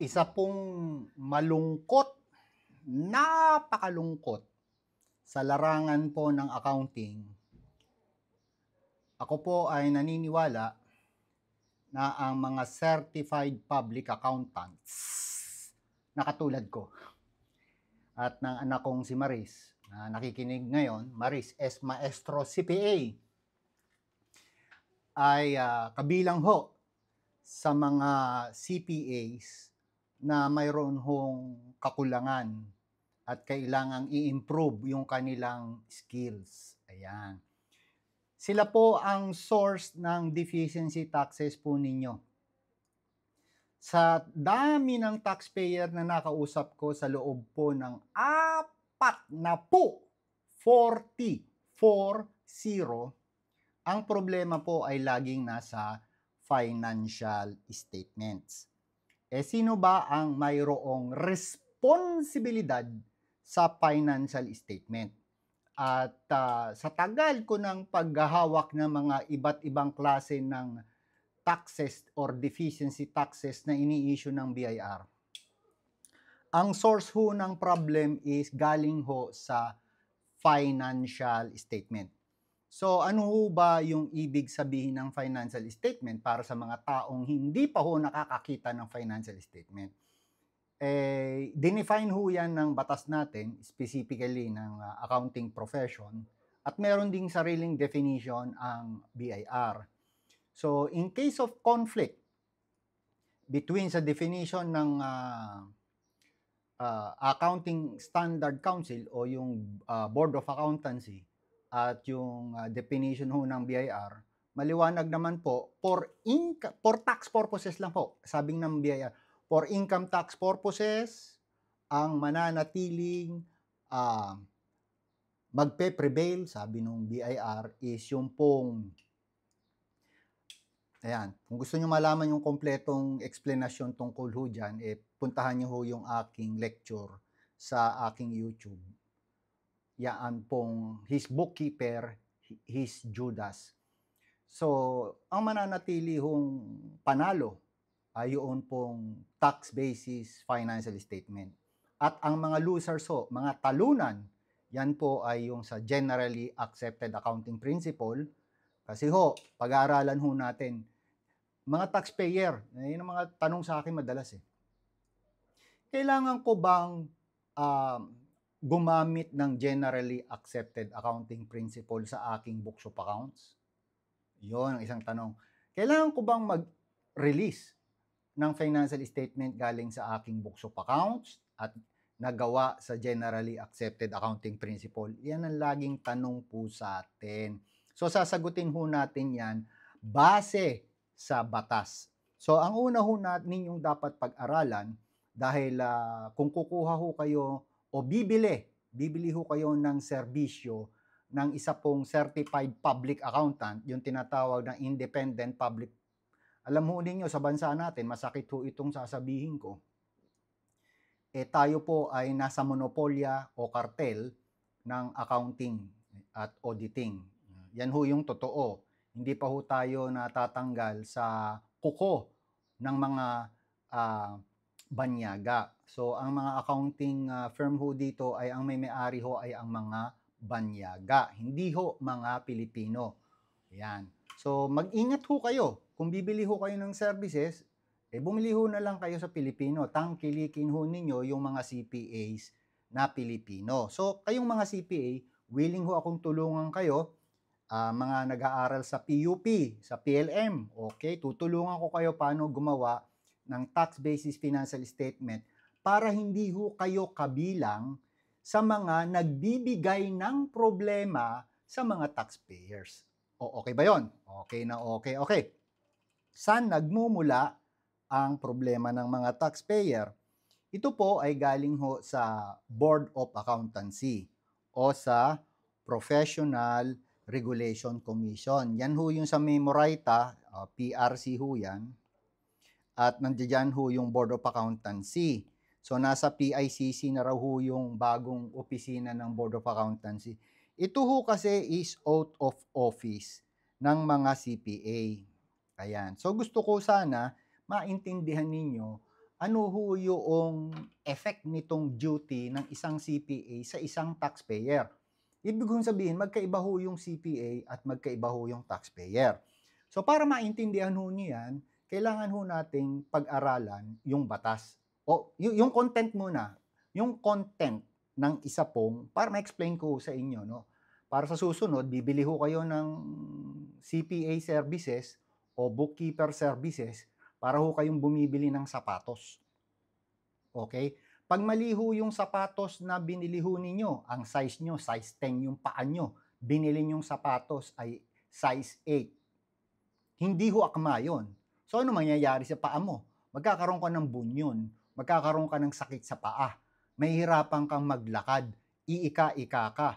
isa pong malungkot, napakalungkot sa larangan po ng accounting. Ako po ay naniniwala na ang mga certified public accountants na katulad ko at ng anak kong si Maris na nakikinig ngayon, Maris S. Maestro CPA ay uh, kabilang ho sa mga CPAs na mayroon hong kakulangan at kailangang i-improve yung kanilang skills. Ayan. Sila po ang source ng deficiency taxes po ninyo. Sa dami ng taxpayer na nakausap ko sa loob po ng apat na po, 40, ang problema po ay laging nasa financial statements. Eh sino ba ang mayroong responsibilidad sa financial statement? At uh, sa tagal ko ng paghahawak ng mga iba't ibang klase ng taxes or deficiency taxes na ini-issue ng BIR, ang source ho ng problem is galing ho sa financial statement. So ano ba yung ibig sabihin ng financial statement para sa mga taong hindi pa ho nakakakita ng financial statement? Eh, dinefine ho yan ng batas natin, specifically ng uh, accounting profession, at meron ding sariling definition ang BIR. So in case of conflict between sa definition ng uh, uh, Accounting Standard Council o yung uh, Board of Accountancy at yung uh, definition ho ng BIR, maliwanag naman po, for, inca- for tax purposes lang po, sabing ng BIR, for income tax purposes, ang mananatiling uh, magpe-prevail, sabi nung BIR, is yung pong, ayan, kung gusto niyo malaman yung kompletong explanation tungkol ho dyan, eh, puntahan niyo ho yung aking lecture sa aking YouTube yaan pong his bookkeeper, his Judas. So, ang mananatili hong panalo ay yun pong tax basis financial statement. At ang mga losers ho, mga talunan, yan po ay yung sa generally accepted accounting principle. Kasi ho, pag-aaralan ho natin, mga taxpayer, eh, yun ang mga tanong sa akin madalas eh. Kailangan ko bang um, gumamit ng generally accepted accounting principle sa aking bookshop accounts? Yon ang isang tanong. Kailangan ko bang mag-release ng financial statement galing sa aking bookshop accounts at nagawa sa generally accepted accounting principle? Yan ang laging tanong po sa atin. So sasagutin ho natin yan base sa batas. So ang una ho natin ninyong dapat pag-aralan dahil uh, kung kukuha ho kayo o bibili, bibili ho kayo ng serbisyo ng isa pong certified public accountant, yung tinatawag na independent public. Alam ho ninyo sa bansa natin, masakit ho itong sasabihin ko. Eh tayo po ay nasa monopolya o kartel ng accounting at auditing. Yan ho yung totoo. Hindi pa ho tayo natatanggal sa kuko ng mga uh, Banyaga. So ang mga accounting uh, firm ho dito ay ang may may-ari ho ay ang mga Banyaga, hindi ho mga Pilipino. Yan. So mag-ingat ho kayo. Kung bibili ho kayo ng services, eh bumili ho na lang kayo sa Pilipino. Tangkilikin ho ninyo yung mga CPAs na Pilipino. So kayong mga CPA, willing ho akong tulungan kayo uh, mga nag-aaral sa PUP, sa PLM. Okay, tutulungan ko kayo paano gumawa ng tax basis financial statement para hindi ho kayo kabilang sa mga nagbibigay ng problema sa mga taxpayers. O okay ba yon? Okay na okay, okay. Saan nagmumula ang problema ng mga taxpayer? Ito po ay galing ho sa Board of Accountancy o sa Professional Regulation Commission. Yan ho yung sa Memorita, uh, ah, PRC ho yan, at nandiyan ho yung Board of Accountancy. So nasa PICC na raw ho yung bagong opisina ng Board of Accountancy. Ito ho kasi is out of office ng mga CPA. Ayan. So gusto ko sana maintindihan ninyo ano ho yung effect nitong duty ng isang CPA sa isang taxpayer. Ibig kong sabihin, magkaiba ho yung CPA at magkaiba ho yung taxpayer. So para maintindihan ho niyan, yan, kailangan ho nating pag-aralan yung batas. O y- yung content muna, yung content ng isa pong, para ma-explain ko sa inyo, no? Para sa susunod, bibili ho kayo ng CPA services o bookkeeper services para ho kayong bumibili ng sapatos. Okay? Pag mali ho yung sapatos na binili ho ninyo, ang size nyo, size 10 yung paan nyo, binili yung sapatos ay size 8. Hindi ho akma yon. So ano mangyayari sa paa mo? Magkakaroon ka ng bunyon, magkakaroon ka ng sakit sa paa, mahihirapan kang maglakad, iika-ika ka.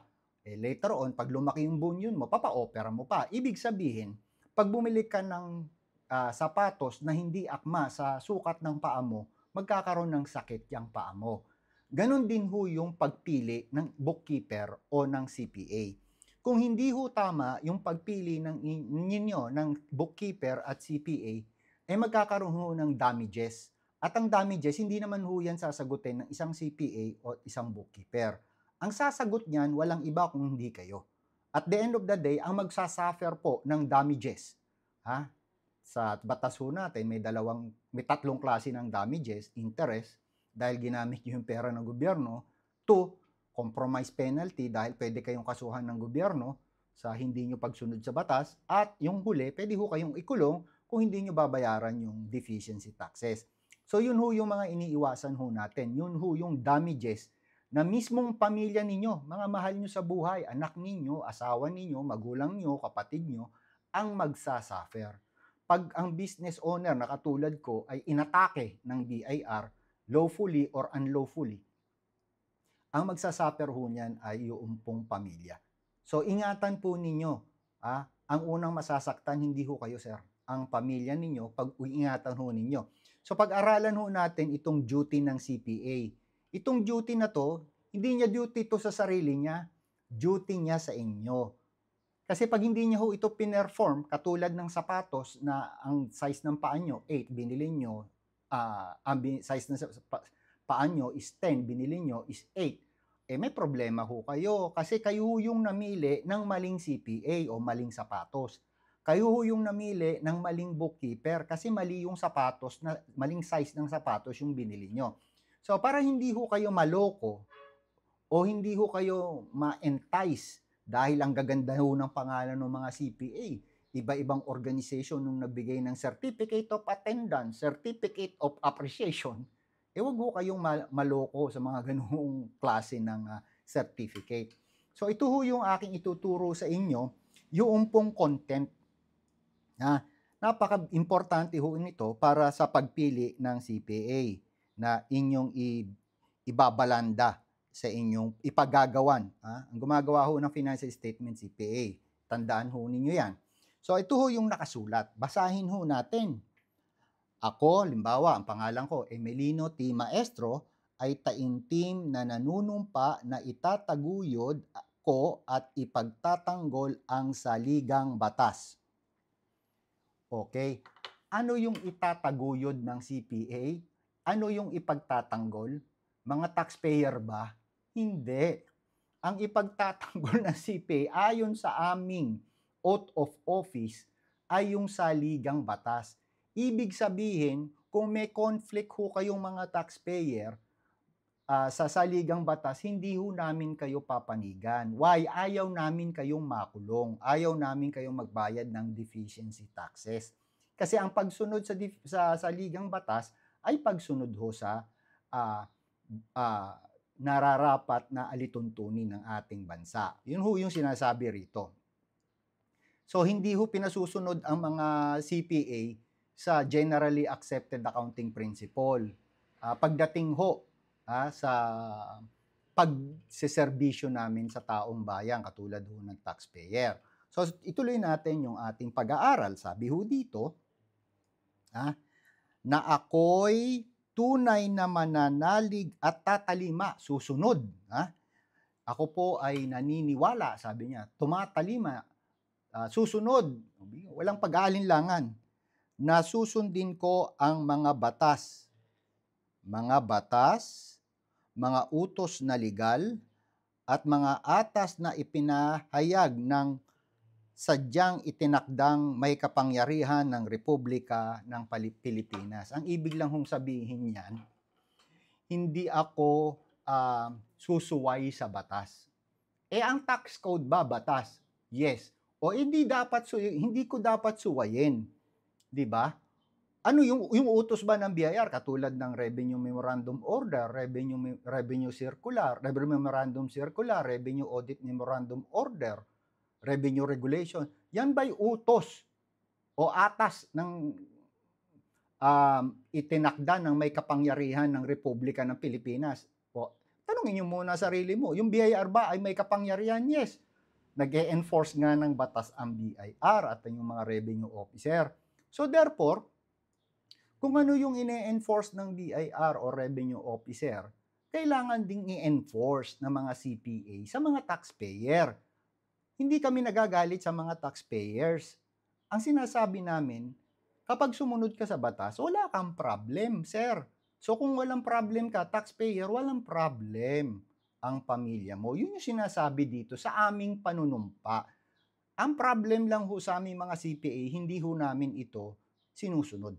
Eh, later on, pag lumaki yung bunyon mo, papa-opera mo pa. Ibig sabihin, pag bumili ka ng uh, sapatos na hindi akma sa sukat ng paa mo, magkakaroon ng sakit yung paa mo. Ganon din ho yung pagpili ng bookkeeper o ng CPA. Kung hindi ho tama yung pagpili ng ninyo ng bookkeeper at CPA, eh magkakaroon ho ng damages. At ang damages, hindi naman ho yan sasagutin ng isang CPA o isang bookkeeper. Ang sasagot niyan, walang iba kung hindi kayo. At the end of the day, ang magsasuffer po ng damages. Ha? Sa batas ho natin, may, dalawang, may tatlong klase ng damages, interest, dahil ginamit niyo yung pera ng gobyerno. Two, compromise penalty dahil pwede kayong kasuhan ng gobyerno sa hindi nyo pagsunod sa batas. At yung huli, pwede ho kayong ikulong kung hindi nyo babayaran yung deficiency taxes. So yun ho yung mga iniiwasan ho natin. Yun ho yung damages na mismong pamilya ninyo, mga mahal nyo sa buhay, anak ninyo, asawa ninyo, magulang nyo, kapatid nyo, ang magsasuffer. Pag ang business owner na katulad ko ay inatake ng BIR, lawfully or unlawfully, ang magsasuffer ho niyan ay yung pong pamilya. So ingatan po ninyo, ah, ang unang masasaktan hindi ho kayo sir, ang pamilya ninyo, pag-uingatan ho ninyo. So pag-aralan ho natin itong duty ng CPA. Itong duty na to, hindi niya duty to sa sarili niya, duty niya sa inyo. Kasi pag hindi niya ho ito pinerform, katulad ng sapatos na ang size ng paa nyo, 8, binili nyo, uh, ah, ang size ng pa, paa nyo is 10, binili nyo is 8. Eh may problema ho kayo kasi kayo yung namili ng maling CPA o maling sapatos kayo ho yung namili ng maling bookkeeper kasi mali yung sapatos, na, maling size ng sapatos yung binili nyo. So para hindi ho kayo maloko o hindi ho kayo ma-entice dahil ang gaganda ho ng pangalan ng mga CPA, iba-ibang organization nung nagbigay ng Certificate of Attendance, Certificate of Appreciation, eh wag ho kayong maloko sa mga ganoong klase ng uh, certificate. So ito ho yung aking ituturo sa inyo, yung pong content Ha? napaka-importante ho nito para sa pagpili ng CPA na inyong i- ibabalanda sa inyong ipagagawan. Ha? ang gumagawa ho ng financial statement CPA. Tandaan ho ninyo yan. So ito ho yung nakasulat. Basahin ho natin. Ako, limbawa, ang pangalan ko, Emelino T. Maestro, ay taimtim na nanunumpa na itataguyod ko at ipagtatanggol ang saligang batas. Okay. Ano yung itataguyod ng CPA? Ano yung ipagtatanggol? Mga taxpayer ba? Hindi. Ang ipagtatanggol ng CPA ayon sa aming out of office ay yung saligang batas. Ibig sabihin, kung may conflict ho kayong mga taxpayer, uh, sa saligang batas, hindi ho namin kayo papanigan. Why? Ayaw namin kayong makulong. Ayaw namin kayong magbayad ng deficiency taxes. Kasi ang pagsunod sa, sa saligang batas ay pagsunod ho sa uh, uh, nararapat na alituntunin ng ating bansa. Yun ho yung sinasabi rito. So hindi ho pinasusunod ang mga CPA sa generally accepted accounting principle. Uh, pagdating ho ha, sa pagseserbisyo namin sa taong bayan katulad ho ng taxpayer. So ituloy natin yung ating pag-aaral. Sabi ho dito, ha, na ako'y tunay na mananalig at tatalima, susunod. Ha? Ako po ay naniniwala, sabi niya, tumatalima, uh, susunod, walang pag-aalinlangan, na susundin ko ang mga batas. Mga batas mga utos na legal, at mga atas na ipinahayag ng sadyang itinakdang may kapangyarihan ng Republika ng Pilipinas. Ang ibig lang hong sabihin niyan, hindi ako uh, susuway sa batas. Eh ang tax code ba batas? Yes. O hindi dapat su- hindi ko dapat suwayin. 'Di ba? ano yung yung utos ba ng BIR katulad ng revenue memorandum order, revenue revenue circular, revenue memorandum circular, revenue audit memorandum order, revenue regulation. Yan ba'y utos o atas ng um, itinakda ng may kapangyarihan ng Republika ng Pilipinas? O tanungin niyo muna sarili mo, yung BIR ba ay may kapangyarihan? Yes. Nag-enforce e nga ng batas ang BIR at yung mga revenue officer. So therefore, kung ano yung ine-enforce ng BIR o revenue officer, kailangan ding i-enforce ng mga CPA sa mga taxpayer. Hindi kami nagagalit sa mga taxpayers. Ang sinasabi namin, kapag sumunod ka sa batas, wala kang problem, sir. So kung walang problem ka, taxpayer, walang problem ang pamilya mo. Yun yung sinasabi dito sa aming panunumpa. Ang problem lang ho sa aming mga CPA, hindi ho namin ito sinusunod.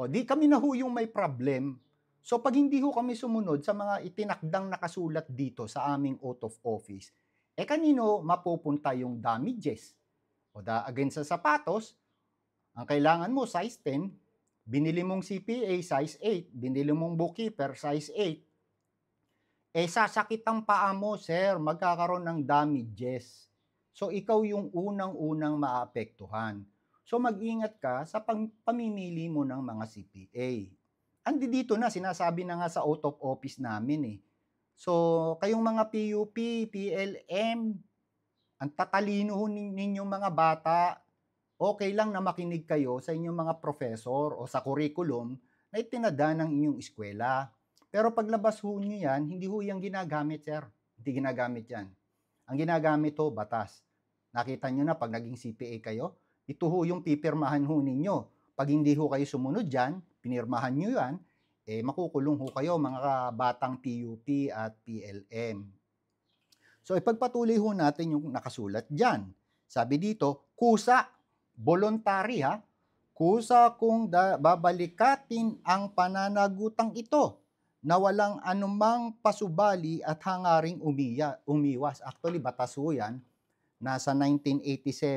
O, di kami na ho yung may problem. So pag hindi ho kami sumunod sa mga itinakdang nakasulat dito sa aming out of office, eh kanino mapupunta yung damages? O da, again sa sapatos, ang kailangan mo size 10, binili mong CPA size 8, binili mong bookkeeper size 8, eh sasakit ang paa mo, sir, magkakaroon ng damages. So ikaw yung unang-unang maapektuhan. So mag-ingat ka sa pang- pamimili mo ng mga CPA. Andi dito na, sinasabi na nga sa out of office namin eh. So, kayong mga PUP, PLM, ang tatalino ninyong mga bata, okay lang na makinig kayo sa inyong mga professor o sa curriculum na itinada ng inyong eskwela. Pero paglabas ho nyo yan, hindi ho yan ginagamit, sir. Hindi ginagamit yan. Ang ginagamit ho, batas. Nakita nyo na pag naging CPA kayo, ito ho yung pipirmahan ho ninyo. Pag hindi ho kayo sumunod dyan, pinirmahan nyo yan, eh makukulong ho kayo mga batang PUP at PLM. So ipagpatuloy ho natin yung nakasulat dyan. Sabi dito, kusa, voluntary ha, kusa kung da- babalikatin ang pananagutang ito na walang anumang pasubali at hangaring umiya, umiwas. Actually, batas ho yan. Nasa 1987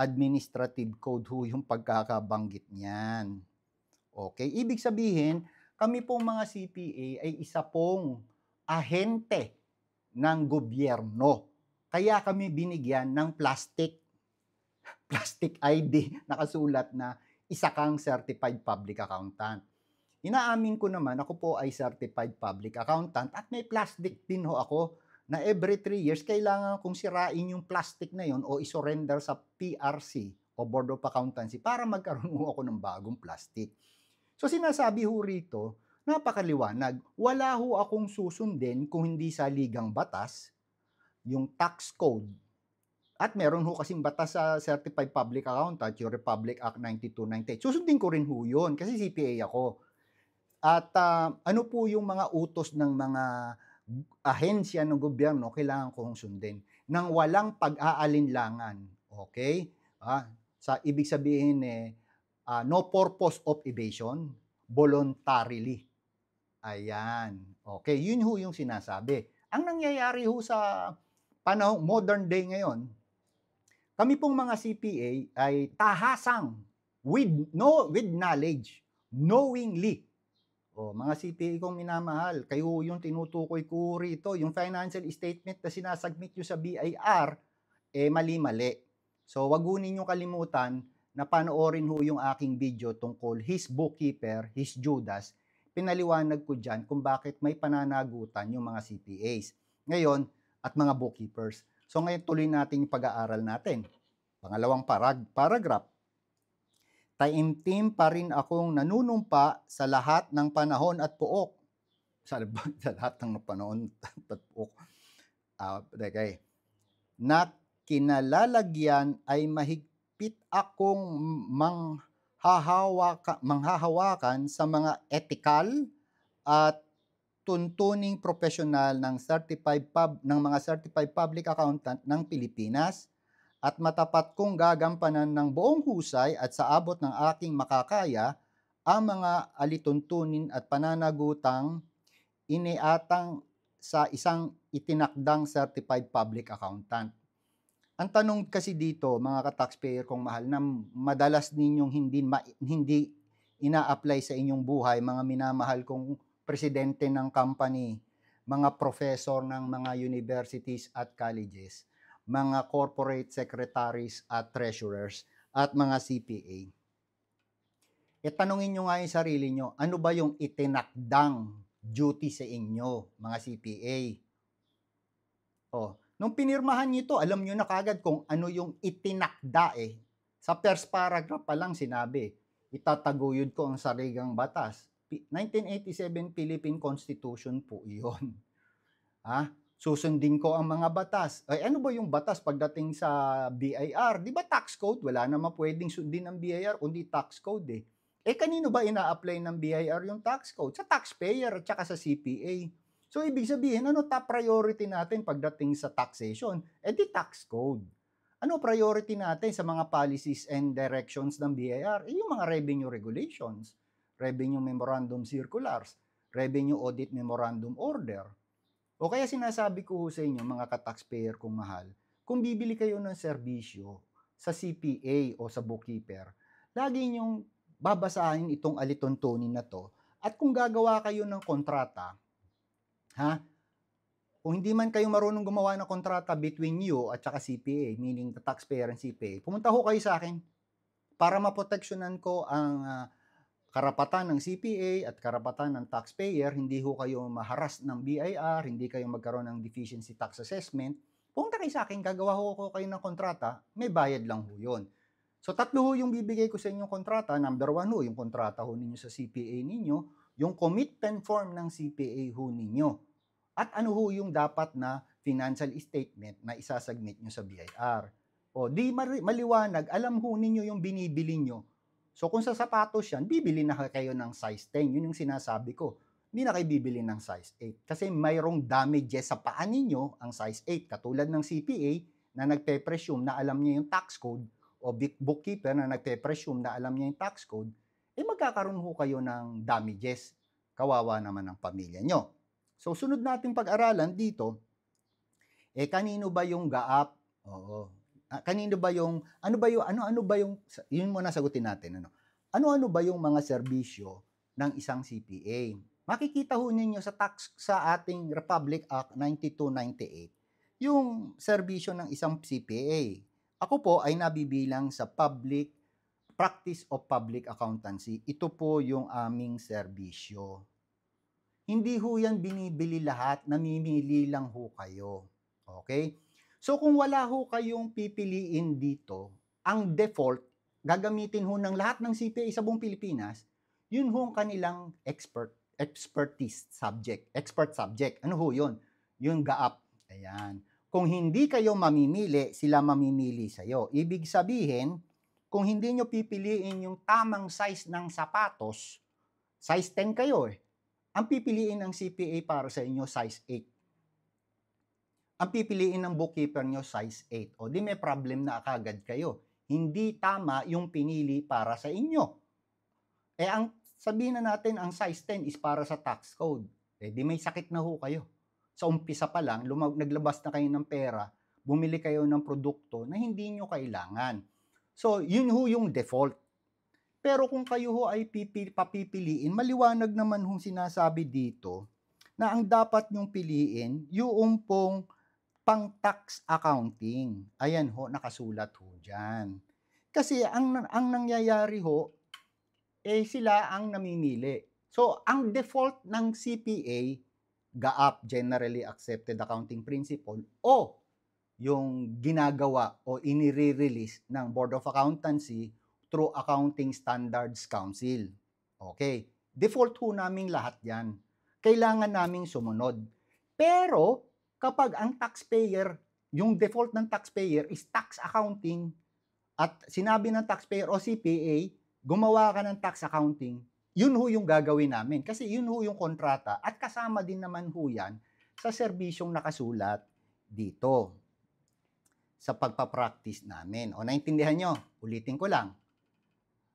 administrative code ho yung pagkakabanggit niyan. Okay, ibig sabihin, kami pong mga CPA ay isa pong ahente ng gobyerno. Kaya kami binigyan ng plastic plastic ID nakasulat na isa kang certified public accountant. Inaamin ko naman, ako po ay certified public accountant at may plastic din ho ako na every 3 years kailangan kong sirain yung plastic na yon o isurrender sa PRC o Board of Accountancy para magkaroon ako ng bagong plastic. So sinasabi ho rito, napakaliwanag, wala ho akong susundin kung hindi sa ligang batas, yung tax code. At meron ho kasing batas sa Certified Public Accountant, yung Republic Act 9298. Susundin ko rin ho yun kasi CPA ako. At uh, ano po yung mga utos ng mga ahensya ng gobyerno kailangan kong sundin nang walang pag-aalinlangan. Okay? Ah, sa ibig sabihin eh uh, no purpose of evasion voluntarily. Ayan. Okay, yun ho yung sinasabi. Ang nangyayari ho sa panahon modern day ngayon, kami pong mga CPA ay tahasang with no with knowledge, knowingly o, mga CPA kong minamahal, kayo yung tinutukoy ko rito, yung financial statement na sinasubmit nyo sa BIR, eh mali-mali. So, wag ho ninyong kalimutan na panoorin ho yung aking video tungkol his bookkeeper, his Judas, pinaliwanag ko dyan kung bakit may pananagutan yung mga CPAs ngayon at mga bookkeepers. So ngayon tuloy natin yung pag-aaral natin. Pangalawang parag, paragraph, taimtim pa rin akong nanunumpa sa lahat ng panahon at puok. Sa, lahat ng panahon at puok. Uh, ah, okay. Eh. Na kinalalagyan ay mahigpit akong manghahawaka, manghahawakan sa mga etikal at tuntuning profesional ng certified pub ng mga certified public accountant ng Pilipinas at matapat kong gagampanan ng buong husay at sa abot ng aking makakaya ang mga alituntunin at pananagutang iniatang sa isang itinakdang certified public accountant. Ang tanong kasi dito, mga ka-taxpayer kong mahal, na madalas ninyong hindi, ma, hindi ina-apply sa inyong buhay, mga minamahal kong presidente ng company, mga professor ng mga universities at colleges mga corporate secretaries at treasurers at mga CPA. Itanungin e nyo nga yung sarili nyo, ano ba yung itinakdang duty sa inyo, mga CPA? Oh, nung pinirmahan nyo ito, alam nyo na kagad kung ano yung itinakda eh. Sa first paragraph pa lang sinabi, itataguyod ko ang sarigang batas. 1987 Philippine Constitution po iyon. Ha? Ah, susundin ko ang mga batas. Ay, ano ba yung batas pagdating sa BIR? Di ba tax code? Wala naman pwedeng sundin ang BIR, kundi tax code eh. Eh, kanino ba ina-apply ng BIR yung tax code? Sa taxpayer at saka sa CPA. So, ibig sabihin, ano top priority natin pagdating sa taxation? Eh, di tax code. Ano priority natin sa mga policies and directions ng BIR? Eh, yung mga revenue regulations, revenue memorandum circulars, revenue audit memorandum order, o kaya sinasabi ko sa inyo mga ka-taxpayer kung mahal, kung bibili kayo ng serbisyo sa CPA o sa bookkeeper, lagi niyong babasahin itong alituntunin na to at kung gagawa kayo ng kontrata, ha? Kung hindi man kayo marunong gumawa ng kontrata between you at saka CPA, meaning the taxpayer and CPA, pumunta ho kayo sa akin para maproteksyonan ko ang uh, karapatan ng CPA at karapatan ng taxpayer, hindi ho kayo maharas ng BIR, hindi kayo magkaroon ng deficiency tax assessment, pumunta kayo sa akin, gagawa ho ko kayo ng kontrata, may bayad lang ho yun. So tatlo ho yung bibigay ko sa inyong kontrata. Number one ho, yung kontrata ho ninyo sa CPA ninyo, yung commitment form ng CPA ho ninyo, at ano ho yung dapat na financial statement na isasubmit nyo sa BIR. O di maliwanag, alam ho ninyo yung binibili nyo So kung sa sapatos yan, bibili na kayo ng size 10. Yun yung sinasabi ko. Hindi na kayo bibili ng size 8 kasi mayroong damages sa paan ninyo ang size 8. Katulad ng CPA na nagpe-presume na alam niya yung tax code o bookkeeper na nagpe-presume na alam niya yung tax code, eh magkakaroon ho kayo ng damages. Kawawa naman ang pamilya nyo. So sunod nating pag-aralan dito, eh kanino ba yung gaap? Oo, Ah, kanino ba yung ano ba yung ano ano ba yung yun muna sagutin natin ano. Ano-ano ba yung mga serbisyo ng isang CPA? Makikita ho ninyo sa tax sa ating Republic Act 9298 yung serbisyo ng isang CPA. Ako po ay nabibilang sa public practice of public accountancy. Ito po yung aming serbisyo. Hindi ho yan binibili lahat, namimili lang ho kayo. Okay? So kung wala ho kayong pipiliin dito, ang default, gagamitin ho ng lahat ng CPA sa buong Pilipinas, yun ho ang kanilang expert, expertise subject, expert subject. Ano ho yun? Yung GAAP. Ayan. Kung hindi kayo mamimili, sila mamimili sa'yo. Ibig sabihin, kung hindi nyo pipiliin yung tamang size ng sapatos, size 10 kayo eh, ang pipiliin ng CPA para sa inyo size 8 ang pipiliin ng bookkeeper nyo size 8. O di may problem na kagad kayo. Hindi tama yung pinili para sa inyo. Eh ang sabihin na natin ang size 10 is para sa tax code. Eh di may sakit na ho kayo. Sa umpisa pa lang, lumag, naglabas na kayo ng pera, bumili kayo ng produkto na hindi nyo kailangan. So, yun ho yung default. Pero kung kayo ho ay pipil, papipiliin, maliwanag naman hong sinasabi dito na ang dapat nyong piliin, yung pong pang tax accounting. Ayan ho, nakasulat ho dyan. Kasi ang, ang nangyayari ho, eh sila ang namimili. So, ang default ng CPA, GAAP, Generally Accepted Accounting Principle, o yung ginagawa o inire-release ng Board of Accountancy through Accounting Standards Council. Okay, default ho namin lahat yan. Kailangan naming sumunod. Pero, kapag ang taxpayer, yung default ng taxpayer is tax accounting at sinabi ng taxpayer o CPA, gumawa ka ng tax accounting, yun ho yung gagawin namin. Kasi yun ho yung kontrata at kasama din naman ho yan sa serbisyong nakasulat dito sa pagpapractice namin. O naintindihan nyo, ulitin ko lang.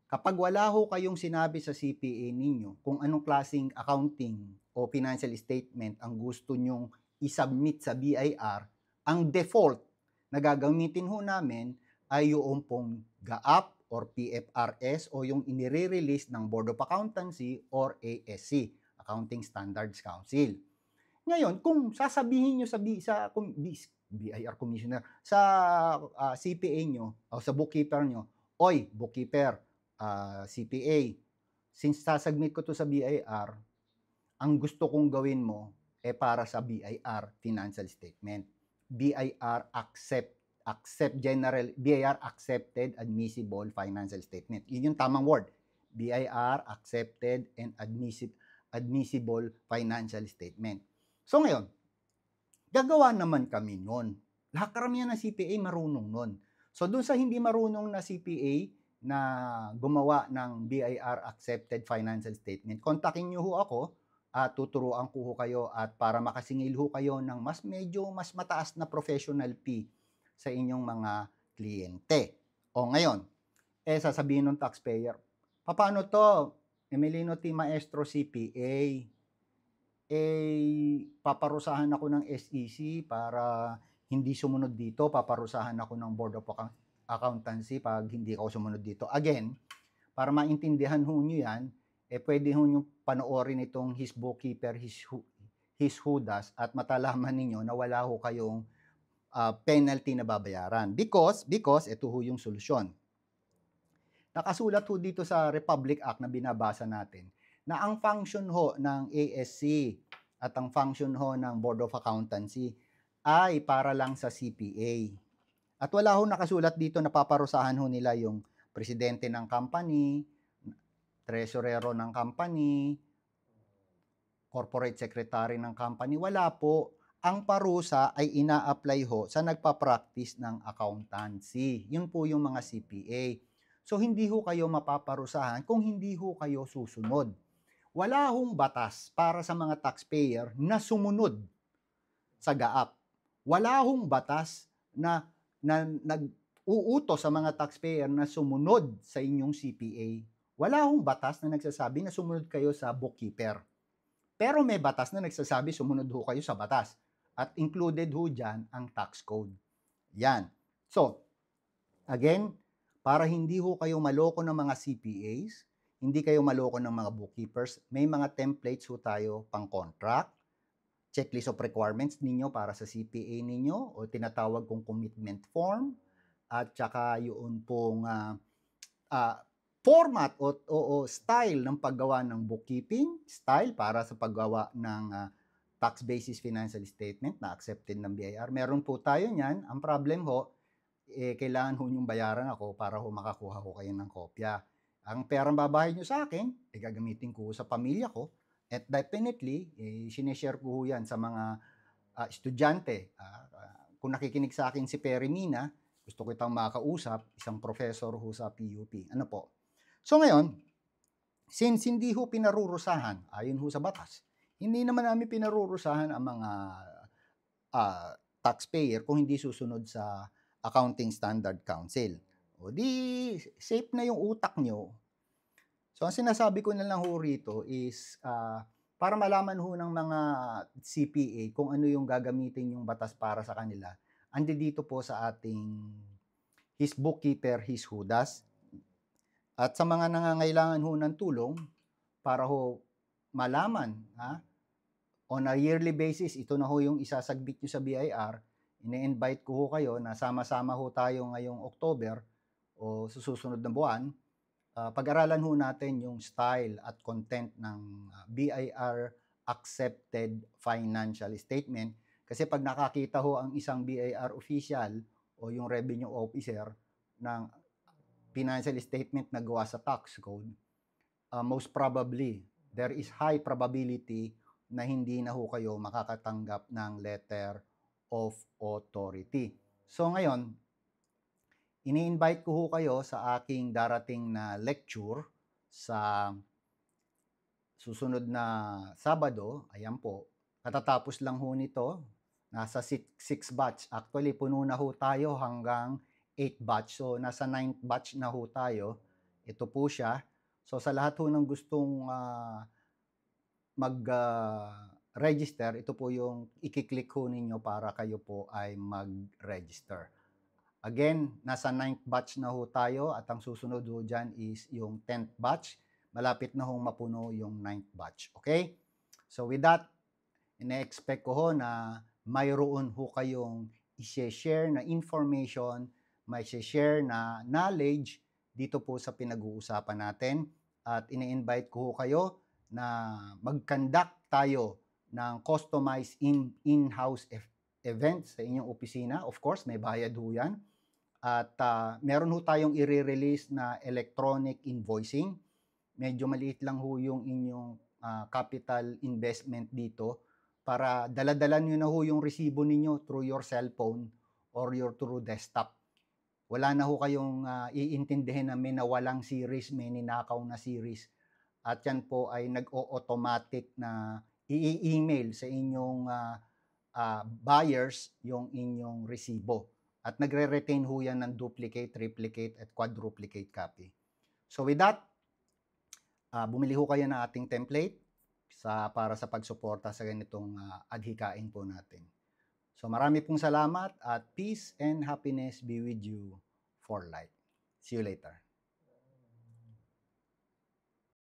Kapag wala ho kayong sinabi sa CPA ninyo kung anong klaseng accounting o financial statement ang gusto nyong isubmit sa BIR, ang default na gagamitin ho namin ay yung pong GAAP or PFRS o yung inire-release ng Board of Accountancy or ASC, e, Accounting Standards Council. Ngayon, kung sasabihin nyo sa, B, sa kung, BIR Commissioner, sa uh, ah, CPA nyo o sa bookkeeper nyo, Oy, bookkeeper, uh, ah, CPA, since sasagmit ko to sa BIR, ang gusto kong gawin mo eh para sa BIR financial statement. BIR accept accept general BIR accepted admissible financial statement. Yun yung tamang word. BIR accepted and admissible admissible financial statement. So ngayon, gagawa naman kami noon. Lahat karamihan ng CPA marunong noon. So doon sa hindi marunong na CPA na gumawa ng BIR accepted financial statement, kontakin niyo ho ako at tuturuan ko ho kayo at para makasingil ho kayo ng mas medyo mas mataas na professional fee sa inyong mga kliyente. O ngayon, eh sasabihin ng taxpayer, paano to? Emilino T. Maestro CPA, eh paparusahan ako ng SEC para hindi sumunod dito, paparusahan ako ng Board of Accountancy pag hindi ako sumunod dito. Again, para maintindihan ho nyo yan, eh pwede ho nyo panoorin itong His Bookkeeper, His, His Judas at matalaman ninyo na wala ho kayong uh, penalty na babayaran. Because, because ito ho yung solusyon. Nakasulat ho dito sa Republic Act na binabasa natin na ang function ho ng ASC at ang function ho ng Board of Accountancy ay para lang sa CPA. At wala ho nakasulat dito na paparusahan ho nila yung presidente ng company, treasurero ng company, corporate secretary ng company. Wala po. Ang parusa ay ina-apply ho sa nagpa-practice ng accountancy. Yun po yung mga CPA. So, hindi ho kayo mapaparusahan kung hindi ho kayo susunod. Wala hong batas para sa mga taxpayer na sumunod sa GAAP. Wala hong batas na, na nag-uuto sa mga taxpayer na sumunod sa inyong CPA wala akong batas na nagsasabi na sumunod kayo sa bookkeeper. Pero may batas na nagsasabi sumunod ho kayo sa batas. At included ho dyan ang tax code. Yan. So, again, para hindi ho kayo maloko ng mga CPAs, hindi kayo maloko ng mga bookkeepers, may mga templates ho tayo pang contract, checklist of requirements ninyo para sa CPA ninyo o tinatawag kong commitment form at saka yun pong uh, uh, format o, o, o style ng paggawa ng bookkeeping, style para sa paggawa ng uh, tax basis financial statement na accepted ng BIR. Meron po tayo niyan. Ang problem ho, eh, kailangan ho niyong bayaran ako para ho makakuha ho kayo ng kopya. Ang perang babayad nyo sa akin, eh, gagamitin ko sa pamilya ko. At definitely, eh, sineshare ko yan sa mga uh, estudyante. Uh, uh, kung nakikinig sa akin si Perry Mina, gusto ko itang makausap, isang professor ho sa PUP. Ano po? So ngayon, since hindi ho pinarurusahan, ayon ho sa batas, hindi naman namin pinarurusahan ang mga uh, taxpayer kung hindi susunod sa Accounting Standard Council. O di, safe na yung utak nyo. So, ang sinasabi ko na lang ho rito is uh, para malaman ho ng mga CPA kung ano yung gagamitin yung batas para sa kanila, andi dito po sa ating His Bookkeeper, His Hudas, at sa mga nangangailangan ho ng tulong para ho malaman ha, on a yearly basis, ito na ho yung isasagbit nyo sa BIR, ini-invite ko ho kayo na sama-sama ho tayo ngayong October o susunod na buwan, uh, pag-aralan ho natin yung style at content ng uh, ah, BIR accepted financial statement kasi pag nakakita ho ang isang BIR official o yung revenue officer ng financial statement na gawa sa tax code, uh, most probably, there is high probability na hindi na ho kayo makakatanggap ng letter of authority. So ngayon, ini-invite ko ho kayo sa aking darating na lecture sa susunod na Sabado, ayan po, katatapos lang ho nito, nasa 6 batch. Actually, puno na ho tayo hanggang 8 batch. So nasa 9th batch na ho tayo. Ito po siya. So sa lahat ho ng gustong uh, ah, mag-register, ah, uh, ito po yung ikiklik ho ninyo para kayo po ay mag-register. Again, nasa 9th batch na ho tayo at ang susunod ho dyan is yung 10th batch. Malapit na hong mapuno yung 9th batch. Okay? So with that, ina-expect ko ho na mayroon ho kayong i-share na information may share na knowledge dito po sa pinag-uusapan natin. At ini-invite ko kayo na mag-conduct tayo ng customized in in-house e-, event sa inyong opisina. Of course, may bayad ho yan. At uh, meron ho tayong i-release na electronic invoicing. Medyo maliit lang ho yung inyong uh, capital investment dito para daladalan nyo na ho yung resibo ninyo through your cellphone or your through desktop. Wala na ho kayong uh, iintindihin na may nawalang series, may ninakaw na series. At yan po ay nag-o-automatic na i-email sa inyong uh, uh, buyers yung inyong resibo. At nagre-retain ho yan ng duplicate, replicate, at quadruplicate copy. So with that, uh, bumili ho kayo ng ating template sa para sa pagsuporta sa ganitong uh, adhikain po natin. So marami pong salamat at peace and happiness be with you for life. See you later.